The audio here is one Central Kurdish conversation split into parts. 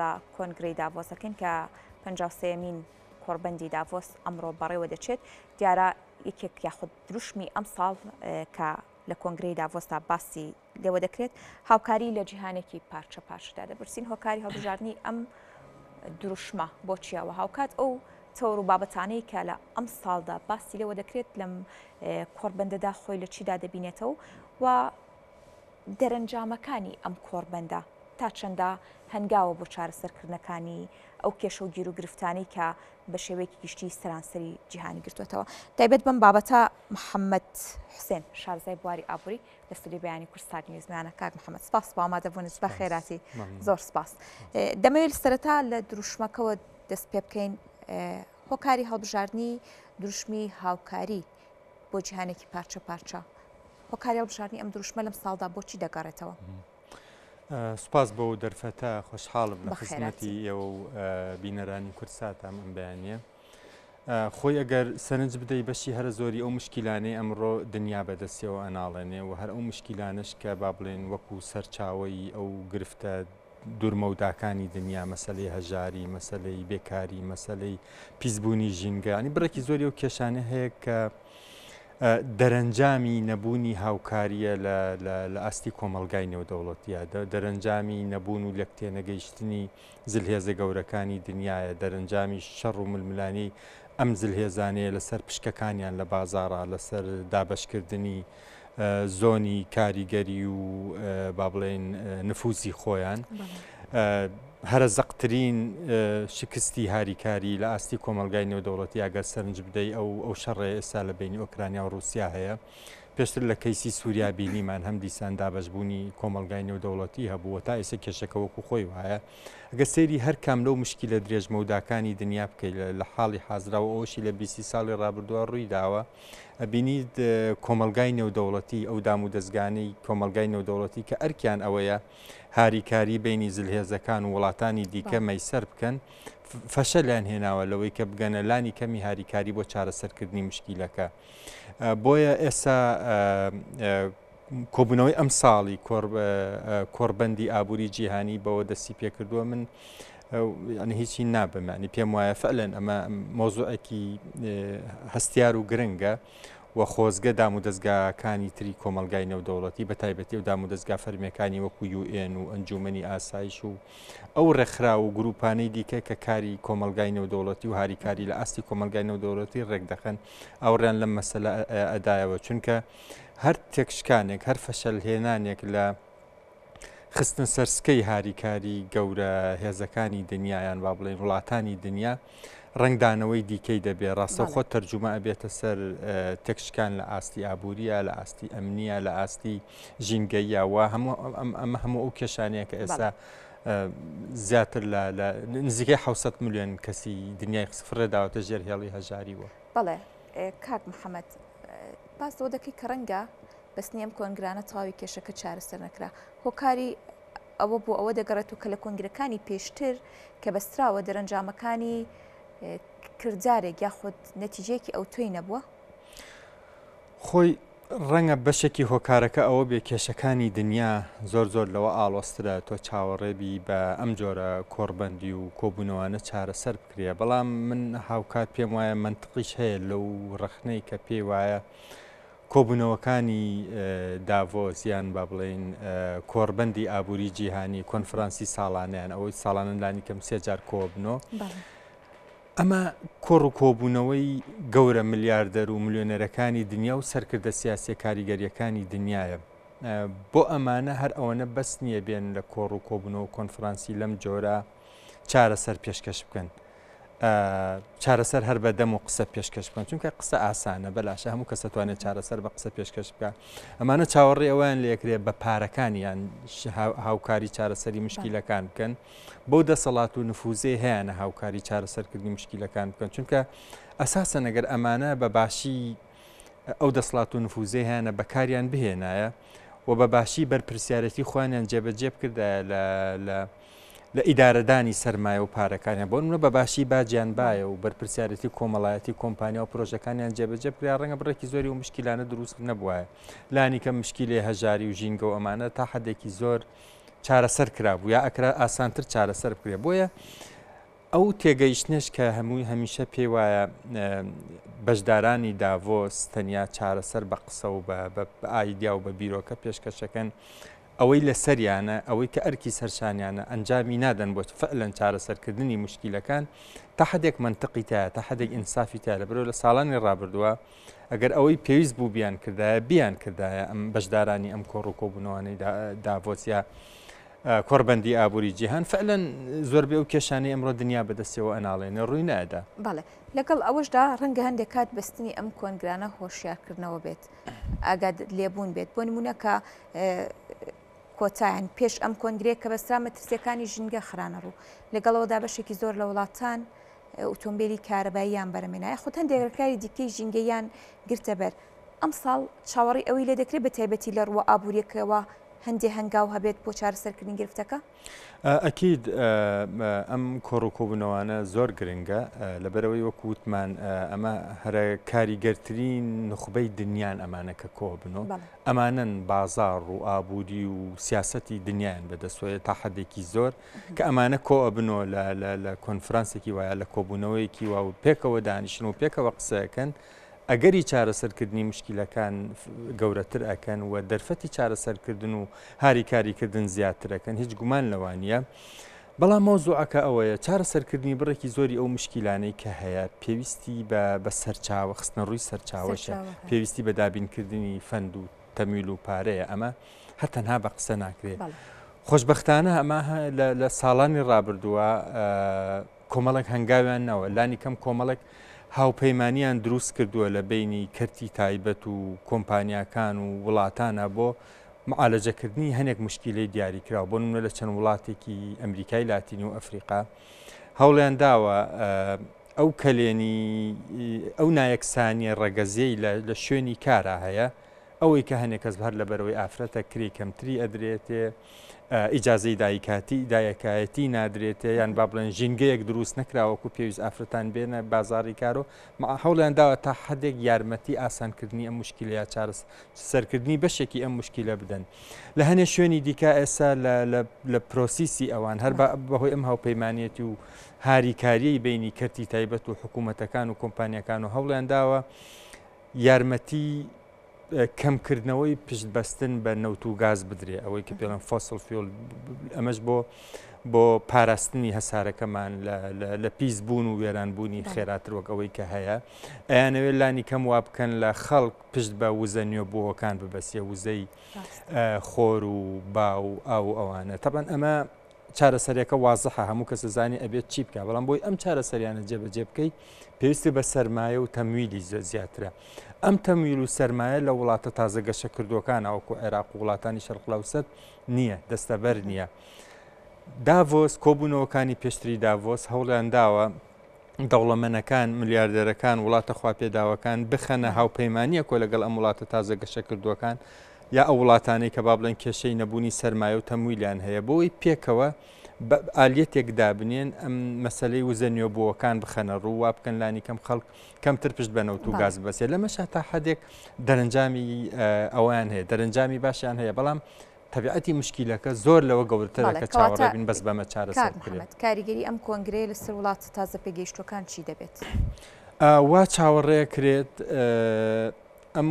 لە کۆنگری داڤۆسەکەن کە پسەمین کۆربەندی داڤۆس ئەمڕۆ بەڕێوە دەچێت دیارە یەکێک یاخود دروشمی ئەم ساڵ کە لە کۆنگری داڤۆستا باسی لێوە دەکرێت هاوکاری لە جیهانێکی پارچە پاشدا دەبرسین هۆکاری هەڵبژارنی ئەم دروشمە بۆ چیاوە هاوکات ئەو تەور و بابەتانەی کە لە ئەم ساڵدا باسی لەوە دەکرێت لەم کۆربندەدا خۆی لە چیدا دەبینێتەوە و دەرەنجامەکانی ئەم کۆربەندە تا چەندە هەنگاوە بۆ چارەسەرکردنەکانی ئەو کێشە و گیر و گرفتانی کە بە شێوەیەکی گشتی سەرانسەری جیهانی گرتوێتەوە تایبەت بم بابەتە محەممەد حسێن شارزای بواری ئابووری لە سری بەیانی کوردستان نوێزمانە کاک محەممەد سپاس بۆ ئامادەبوونس بە خێراتی زۆر سپاس دەمەوێت سەرەتا لە دروشمەکەەوە دەست پێ بکەین هۆکاری هەڵبژارنی دروشمی هاوکاری بۆ جیهانێکی پارچە پارچە هۆکاری هەڵبژارنی ئەم دروشمە لەم ساڵدا بۆچی دەگەڕێتەوە. سوپاس بۆ دەرفەتە خۆشحاڵم لە خزمەتی ئێوە و بینەرانی کورساتام ئەم بەیانە. خۆی ئەگەر سەرنج بدەی بەشی هەر زۆری ئەو مشکیلانەی ئەمڕۆ دنیا بەدەستەوە ئەناڵێنێ و هەر ئەو مشکیلانش کە با بڵێن وەکو سەرچاوی ئەو گرفتە دوورمەوداکانی دنیا مەسلەی هەژاری مەسلەی بێکاری مەسلەی پیسبوونی ژینگەانی بڕێکی زۆری و کێشانە هەیە کە دەرەنجامی نەبوونی هاوکاریە لە ئاستی کۆمەلگای نێودەوڵەتیە دەرەنجامی نەبوون و لەکتێنەگەیشتنی زلهێزە گەورەکانی دنیاە دەرەنجامی شەڕ و ململانی ئەم زلهێزانەیە لەسەر پشکەکانیان لە بازارە لەسەر دابشکردنی زۆنی کاریگەری و با بڵێن نفوزی خۆیان هەرە زەقترین شکستی هاریکاری لە ئاستی کۆمەلگای نێودەوڵەتی ئاگەر سەرنج بدەی ئەو ئەو شەڕێ ئێستا لە بینی ئۆکرانیا و رووسیا هەیە پێشتر لە کەیسی سووریا بینیمان هەم دیسان دابەشبوونی کۆمەلگای نێودەوڵەتی هەبووە تا ئێستا کێشەکە وەکو خۆی وایە ئەگە سێری هەر کام لەو مشکی لە درێژمەوداکانی دنیا بکەیت لە حاڵی حازراوە ئەوشی لە بیسی ساڵی ڕابردووە ڕووی داوە ئەبینیت کۆمەلگای نێودەوڵەتی ئەو دام و دەستگانی کۆمەلگای نێودەوڵەتی کە ئەرکیان ئەوەیە هاریکاری بینی زلهێزەکان و وڵاتانی دیکە مەیسەر بکەن فەشە لاان هێناوە لەوەی کە بگەنە لانی کەمی هاریکاری بۆ چارەسەرکردنی مشکیلەکە. بۆیە ئێستا کۆبوونەوەی ئەم ساڵی کۆربەندی ئابووری جیهانی بەوە دەستی پێکردووە من ئەنی هیچی نابمانی پێم وایە فەلەن ئەمە مۆزوعەکی هەستیار و گرنگە وە خۆزگە دام و دەستگاکانی تری کۆمەلگای نەودەوڵەتی بە تایبەتی و دام و دەستگا فەرمیەکانی وەکو یN و ئەنجومنی ئاسایش و ئەو ڕێکخرا و گروپانەی دیکە کە کاری کۆمەلگای نەودەوڵەتی و هاریکاری لە ئاستی کۆمەلگای نەودەوڵەتی ڕێکدەخەن ئەوڕیان لەم مەسەلە ئەدایەوە چونکە هەر تێکشکانێک هەر فەشەل هێنانێک لە خستن سەرسکەی هاریکاری گەورە هێزەکانی دنیایان با بڵێن وڵاتانی دنیا ڕنگدانەوەی دیکەی دەبێت ڕاستە خۆ تەرجمە ئەبێتە سەر تێکشکان لە ئاستی ئابوووریە لە ئاستی ئەمنیە لە ئاستی ژینگەیەوە ئەمە هەموو ئەو کێشانەیە کە ئێستا زیاتر لە نزیکەی 600 میلیۆن کەسی دنیای قسفرە داوەتە ژێر هێڵی هەژاریوە بەڵێ کات محەممەد باس تۆ دەکەی کە ڕەنگە بەسنیم کۆنگرانە تەواوی کێشەکە چارەسەر نەکرا هۆکاری ئەوە بۆ ئەوە دەگەڕێت و کە لە کۆنگرەکانی پێشتر کە بەستراوە دەرەنجامەکانی کردارێک یا خودت نەتیجەیەکی ئەو توی نەبووە خۆی ڕەنگە بەشێکی هۆکارەکە ئەوە بێ کێشەکانی دنیا زۆر زۆر لەوە ئاڵۆسترە تۆ چاوەڕێبی بە ئەم جۆرە کۆربەندی و کۆبوونەوانە چارەسەر بکرێ بەڵام من هاوکات پێم وایە منتقیش هەیە لەو ڕخنەی کە پێی وایە کۆبوونەوەکانی داڤۆس یان با بڵێن کۆربەندی ئابووری جیهانی کۆنفرانسی ساڵانیان ئەوەی ساڵانەلانی کەم سێجار کۆبنەوە. ئەمە کۆڕ و کۆبوونەوەی گەورە ملیاردەر و ملیۆنەرەکانی دنیا و سەرکردە سیاسی کاریگەریەکانی دنیاە بۆ ئەمانە هەر ئەوەنە بەست نییە بێن لە کۆڕ و کۆبوونەوە کۆنفرانسی لەم جۆرە چارەسەر پێشکەش بکەن چارەسەر هەر بە دەم و قسە پێشکەش بکەن چونکە قسە ئاسانە بەلاشە هەموو کەس توانێت چارەسەر بە قسە پێشکەش بکە ئەمانە چاوەڕێ ئەویان لەکرێت بە پارەکانیان هاوکاری چارەسەری مشکیلەکان بکەن بەو دەسەڵات و نفوزێ هەیەە هاوکاری چارەسەرکردنی مشکیلەکان بکەن چونکە ئەساسە نەگەر ئەمانە بە باشی ئەو دەسڵات و نفوزێ هەیەە بەکاریان بهێنایە و بە باشی بەرپرسیارەتی خوانیان جێبەجێ بکردایە لە لە ئیدارەدانی سەرمایە و پارەکانیان بۆ منە بەباشی باجیان باە و بەرپسیارەتی کۆمەڵایەتی کۆمپانیا و پرۆژەکانیان جێبەجێ پریا ڕەنگە بڕێکی زۆری و مشکیلانە دروست نەبووە لانی کە مشکیلێ هەژاری و ژینگە و ئەمانە تا حدێکی زۆر چارەسەر کرابوو یا ئەکرا ئاسانتر چارەسەر بکرێ بۆیە ئەو تێگەیشتنش کە هەمووی هەمیشە پێی وایە بەشدارانی داڤۆس تەنیا چارەسەر بە قسە و بە ئایدیا و بە بیرۆکە پێشکەشەکەن ئەوەی لە سەریانە ئەوەی کە ئەرکی سەرشانیانە ئەنجامی نادەن بۆ فعلەن چارەسەرکردنی مشکیلەکان تا حدێک منطقی تایە تا حدێک ئینسافی تایە لە برۆ لە ساڵانی ڕابردووە ئەگەر ئەوەی پێویست بوو بیان کردایە بیان کردایە ئەم بەشدارانی ئەم کۆڕ و کۆبوونەوەی داڤۆسیا کۆربەندی ئابووری جیهان فعلەن زۆربێ و کێشانەی ئەمڕۆ دنیا بەدەستەوە ئەناڵێنە ڕووی نادا بەڵێ لەگەڵ ئەوشدا ڕەنگە هەندێک کات بەستنی ئەم کۆنگرانە هۆشیارکردنەوە بێت ئاگاد لێبوون بێت بۆ نمونونەکە کۆتایەن پێش ئەم کۆنگرێک کە بەسترا مەترسیەکانی ژینگە خرانە ڕوو لەگەڵەوەدا بەشێکی زۆر لە وڵاتان ئۆتۆمبیلی کارەباییان بەرەمێنایە خۆ هەندێکەکاری دیکەی ژینگەیان گرتە بەر ئەم ساڵ چاوەڕی ئەوی لێ دەکرێت بە تایبەتی لە ڕوە ئابوووریەکەوە هەندی هەنگاو هەبێت بۆ چارەسەرکردنی گرفتەکە؟ ئەکید ئەم کۆڕ و کۆبنەوانە زۆر گرنگە لەبەرەوەی وەکووتمان ئەمە هەرە کاریگەرترین نخبەی دنیان ئەمانە کە کۆبنەوە ئەمانن بازار و ئابووری و سیاستی دنیایان بەدەستێت تا حدێکی زۆر کە ئەمانە کۆبنەوە لە کۆنفرانسێکی وایە لە کۆبوونەوەیکی وا و پێکەوە دانیشن و پێکەوە قسەکەن. ئەگەری چارەسەرکردنی مشکلەکان گەورەتر ئەکەن و دەرفەتی چارەسەرکردن و هاریکاریکردن زیاترەکەن هیچ گومان لەوانە. بەڵام مۆزوعەکە ئەوەیە چارەسەرکردنی بڕێکی زۆری ئەو مشکیلانەی کە هەیە پێویستی بە بە سەرچاوە خستنە ڕووی سەرچاوەشە پێویستی بە دابینکردنی فەند و تەمیل و پارەیە ئەمە هەتەنها بە قسە ناکرێت. خۆشببختانە ئەمە لە ساڵانی ڕابردووە کۆمەڵک هەنگاویان نەوە لانی کەم کۆمەڵک هاوپەیمانیان دروست کردووە لە بینی کەرتی تایبەت و کۆمپانیاکان و وڵاتانە بۆ معالەجەکردنی هەنێک مشکیلەی دیاریکراوە بۆ نمونە لە چەند وڵاتێکی ئەمریکای لاتینی و ئەفریقا هەوڵیان داوە ئەو کەلێنی ئەو نایەکسانی ڕەگەزیی لە شوێنی کارە هەیە ئەوەی کە هەنێک کەس هەر لە بەرەوەی ئافرەتە کری کەمتری ئەدرێتێ ئیجاازەی دایکاتی دایکایەتی نادرێتە یان با بڵێن ژینگەیەک دروست نکراوەکو پێویست ئافرەتان بێنە بازاری کارۆ هەوڵیانداوە تا حدێک یارمەتی ئاسانکردنی ئەم مشکل یا چارس سەرکردنی بەشێکی ئەم مشکلە بدەن لە هەنێ شوێنی دیکە ئێسا لە پرۆسیسی ئەوان هەر بەهۆی ئەم هاوپەیمانێتی و هاریکاریەی بینی کەرتی تایبەت و حکوومەتەکان و کۆمپانیەکان و هەوڵیانداوە یارمەتی کەمکردنەوەی پشتبەستن بە نەوت و گاز بدرێ ئەوەی کە پێڵم فۆسل فیل ئەمەش بۆ بۆ پاراستنی هەسارەکەمان لە پیس بوون و وێرانبوونی خێراترۆک ئەوەی کە هەیە ئەیانەوێت لانی کەم وا بکەن لە خەڵک پشت بە وزە نوێبووەکان ببەسیە وزەی خۆر و با و ئاو ئەوانە تەبەن ئەمە چارەسەرەکە وازەحە هەموو کەس زانانی ئەبێت چی بکە بەڵام بۆی ئەم چارەسەریانە جێبەجێ بکەیت پێویستی بە سەرمایە و تەمویلی زیاترە ئەم تەمیل و سرمایە لە وڵاتە تازە گەشە کردوەکانە وەکو عێراق و وڵاتانی شەرقلاوسەت نییە دەستەبەر نییە. داڤۆس کۆبوونەوەکانی پێشتری داڤۆس هەوڵیان داوە دەوڵەمەنەکان ملیاردەرەکان وڵاتە خواپێداوەکان بخەنە هاوپەیمانیە کۆ لەگەڵ ئەم وڵاتە تازە گەشە کردوەکان یا ئەو وڵاتانەی کە با بڵێن کێشەی نەبوونی سرمایە و تەمویلیان هەیە بۆی پێکەوە ئالەتێک دابنێن ئەم مەسلەی وزەنیۆ بووەکان بخەنە ڕوو وا بکەن لانی کەم خەڵک کەمتر پشت بنەوت و گاز بەسێ لەمەشە تا حدێک دەرەنجامی ئەویان هەیە دەرەنجامی باشیان هەیە بەڵام تەبیعەتی مشکیلەکە زۆر لەوە گەورترەکە چاوەڕێبین بەس بەمە چارەسەر کاریگەری ئەم کۆنگرێ لەسەر وڵات تازە پێگەیشتەکان چی دەبێت؟ وا چاوەڕێ کرێت ئەم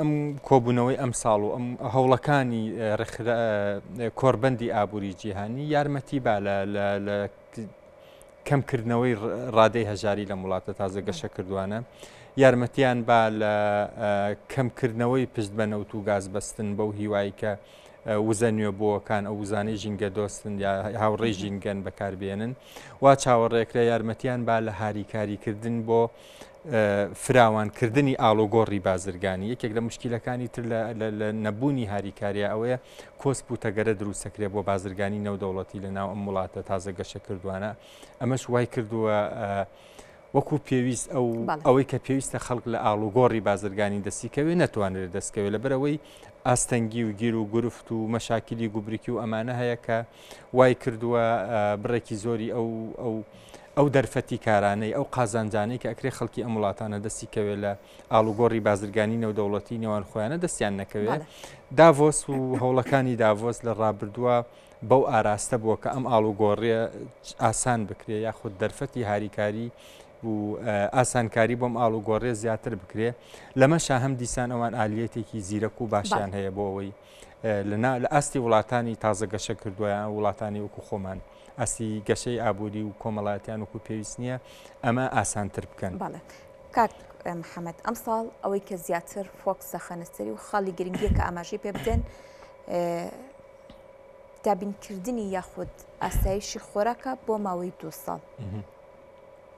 ئەم کۆبوونەوەی ئەم ساڵ و ئەم هەوڵەکانی کۆربەندی ئابووری جیهانی یارمەتی با لە کەمکردنەوەی ڕادەی هەژاری لە وڵاتە تازە گەشە کردوانە یارمەتیان با لە کەمکردنەوەی پشت بە نەوت و گاز بەستن بەو هیوایی کە وزە نوێبووەکان ئەو وزانەی ژینگە دۆستن یا هاوڕێ ژینگەن بەکاربێنن وا چاوەڕێکرە یارمەتیان با لە هاریکاریکردن بۆ فراوانکردنی ئالۆگۆڕی بازرگانی یەکێک لە مشکیلەکانی تر لە نەبوونی هاریکاریە ئەوەیە کۆسپ و تەگەرە دروستەکرێت بۆ بازرگانی نەودەوڵەتی لە ناو ئەم وڵاتە تازە گەشە کردوانە ئەمەش وای کردووە وەکو پێویست ئەو ئەوەی کە پێویستە خەڵک لە ئالوگۆڕی بازرگانی دەستیکەوێ نەتوانێت دەستکەوێت لە بەرەوەی ئاستەنگی و گیر و گرفت و مەشاکلی گوبریکی و ئەمانە هەیە کە وای کردووە بڕێکی زۆری ئەو ئەو ئەو دەرفەتی کارانەی ئەو قازانجانەی کە ئەکرێ خەڵکی ئەم وڵاتانە دەستی کەوێ لە ئالوگۆڕی بازرگانی نەو دەوڵەتی نێوان خۆیانە دەستیان نەکەوێت داڤۆس و هەوڵەکانی داڤۆس لە ڕابردووە بەو ئاراستە بووە کە ئەم ئالوگۆڕیە ئاسان بکرێ یاخود دەرفەتی هاریکاری و ئاسانکاری بۆم ئالوگۆڕێ زیاتر بکرێ لەمە شاهم دیسان ئەوان ئالیەتێکی زیرەک و باشیان هەیە بۆ ئەوەی لە ئاستی وڵاتانی تازە گەشە کردویان وڵاتانی وەکو خۆمان. ئەسی گەشەی ئابووری و کۆمەڵاتیان وکو پێویست نییە ئەمە ئاسانتر بکەن کاک محەممەد ئەم ساڵ ئەوەی کە زیاتر فۆکس سەخەنەستری و خاڵی گرنگیە کە ئاماژی پێ بدەن دابینکردنی یاخود ئاسایشی خۆراکە بۆ ماوەی دو ساڵ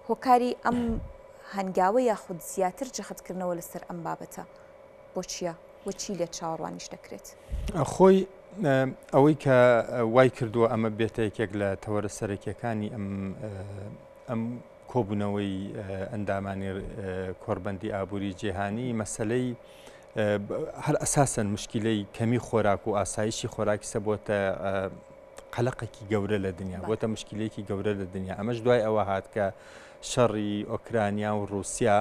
هۆکاری ئەم هەنگاوە یاخود زیاتر جەخەتکردنەوە لەسەر ئەم بابەتە بۆ چییە؟ وەچی لێ چاوەڕوانیش دەکرێت خۆی ئەوەی کە وای کردووە ئەمە بێتە یەکێک لە تەوەرە سەرەکیەکانی ئەم ئەم کۆبوونەوەی ئەندامانی کۆربەندی ئابووری جیهانی مەسلەی هەر ئەساسن مشکلەی کەمی خۆراک و ئاسایشی خۆراکی سەبتە قەلقێکی گەورە لە دنیا بۆتە مشکلێکی گەورە لە دنیا ئەمەش دوای ئەوە هات کە شەڕی ئۆکرانیا و رووسیا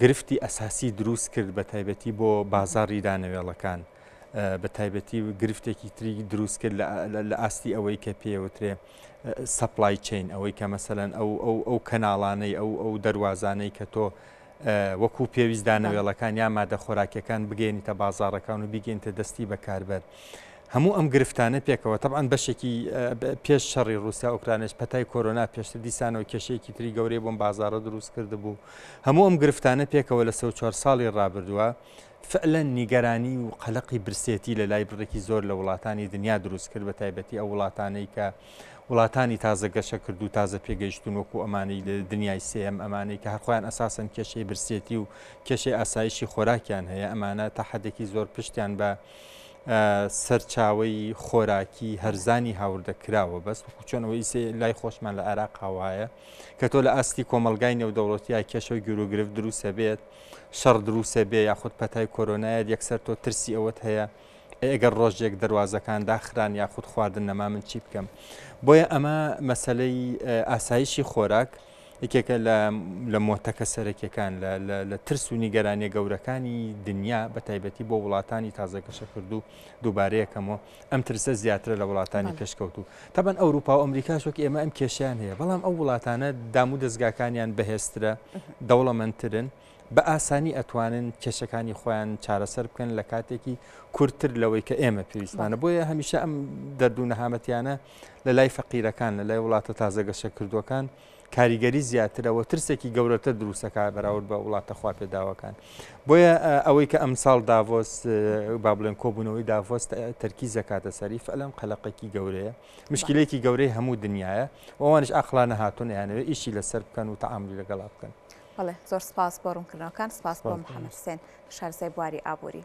گرفتی ئەساسی دروست کرد بە تایبەتی بۆ بازاری دانەوێڵەکان. بە تایبەتی گرفتێکی تری دروست کرد لە ئاستی ئەوەی کە پێوترێ سەپلای چین ئەوەی کە مەسەەن ئەو کەناڵانەی ئەو ئەو دەواازانەی کە تۆ وەکو پێویستدانەوێڵەکان یا مادە خۆراکیەکان بگەێنیتە بازارەکان و بگەینتە دەستی بەکاربەر. هەموو ئەم گرفتانە پێکەوە تەبان بەشێکی پێش شەڕی رووسیا ئۆکرانش پەتای کۆرۆنا پێشتر دیسانەوە کێشەیەکی تری گەورەی بۆم بازارە دروست کرد بوو هەموو ئەم گرفتانە پێکەوە لە سە چوار ساڵی ڕابردووە فعلەن نیگەرانی و قەلقی برسێتی لە لای بڕێکی زۆر لە وڵاتانی دنیا دروست کرد بە تایبەتی ئەو وڵاتانەی کە وڵاتانی تازە گەشە کرد و تازە پێگەیشتون وەکو ئەمانەی لە دنیای سم ئەمانەی کە هەرخۆیان ئەساسن کێشەی برسێتی و کێشەی ئاسایشی خۆراکیان هەیە ئەمانە تا حدێکی زۆر پشتیان بە سەرچاوی خۆراکی هەرزانی هاوردە کراوە بەس چۆنەوەی سێ لای خۆشمان لە عراق هاوایە کە تۆ لە ئاستی کۆمەلگای نێودەوڵەتی یا کێشەوە گیرروگرفت دروسە بێت شەڕ دروسە بێ یاخود پەتای کۆرۆنایەت یەکسەر تۆ ترسی ئەوەت هەیە ئەگەر ڕۆژێک دەواازەکان داخران یاخود خواردن نەما من چی بکەم بۆیە ئەمە مەسلەی ئاسایشی خۆراک یکێکە لە مۆتەکە سەرەکیەکان لە ترس و نیگەرانیە گەورەکانی دنیا بە تایبەتی بۆ وڵاتانی تازەکەشە کردو دووبارەیەکەمەوە ئەم ترسە زیاتر لە وڵاتانی پێشکەوتو تابەن ئەوروپا و ئەمریکاشۆک ئێمە ئەم کێشیان هەیە بەڵام ئەو وڵاتانە دام و دەستگاکانیان بەهێسترە دەوڵەمەندترن بە ئاسانی ئەتوانن کێشەکانی خۆیان چارەسەر بکەن لە کاتێکی کورتتر لەوەی کە ئێمە پێویستمانە بۆیە هەمیشە ئەم دەردوو نەهامەتیانە لە لای فەقیرەکان لە لای وڵاتە تازەگەشە کردوەکان کاریگەری زیاترەوە ترسێکی گەورەتە دروستەکە بەراورد بە وڵاتە خوا پێداوەکان بۆیە ئەوەی کە ئەمساڵ داڤۆس با بڵێن کۆبوونەوەی داڤۆس تەرکی زەکاتە سەریف ئەلم قەلقەکی گەورەیە مشکلەیەکی گەورەی هەموو دنیاە ئەوانش ئاخلانە هاتون یانەوە ئیشی لەسەر بکەن و تەعامی لەگەڵا بکەن. Բալե, զոր սպասպորում կնոքան, սպասպոր Մհամետ Սեն Շարզեբուարի աբուրի։